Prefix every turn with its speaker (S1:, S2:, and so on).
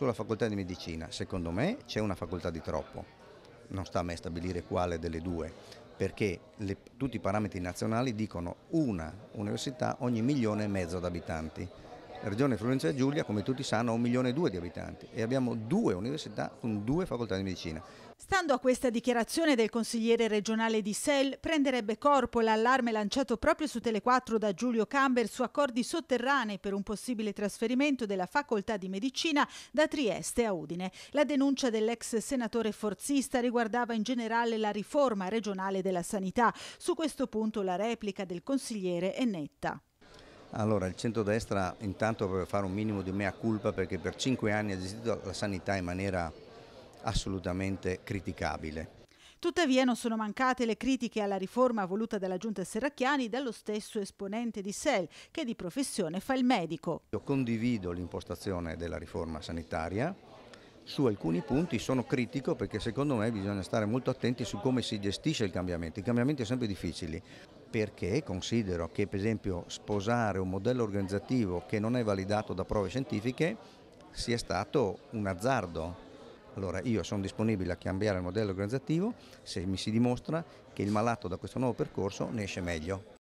S1: Sulla facoltà di medicina, secondo me c'è una facoltà di troppo, non sta a me stabilire quale delle due, perché le, tutti i parametri nazionali dicono una università ogni milione e mezzo di abitanti. La regione e Giulia, come tutti sanno, ha un milione e due di abitanti e abbiamo due università con due facoltà di medicina.
S2: Stando a questa dichiarazione del consigliere regionale di Sell, prenderebbe corpo l'allarme lanciato proprio su Tele4 da Giulio Camber su accordi sotterranei per un possibile trasferimento della facoltà di medicina da Trieste a Udine. La denuncia dell'ex senatore forzista riguardava in generale la riforma regionale della sanità. Su questo punto la replica del consigliere è netta.
S1: Allora, il centrodestra intanto per fare un minimo di mea culpa perché per cinque anni ha gestito la sanità in maniera assolutamente criticabile.
S2: Tuttavia non sono mancate le critiche alla riforma voluta dalla Giunta Serracchiani dallo stesso esponente di SEL, che di professione fa il medico.
S1: Io condivido l'impostazione della riforma sanitaria, su alcuni punti sono critico perché secondo me bisogna stare molto attenti su come si gestisce il cambiamento. I cambiamenti sono sempre difficili perché considero che per esempio sposare un modello organizzativo che non è validato da prove scientifiche sia stato un azzardo. Allora io sono disponibile a cambiare il modello organizzativo se mi si dimostra che il malato da questo nuovo percorso ne esce meglio.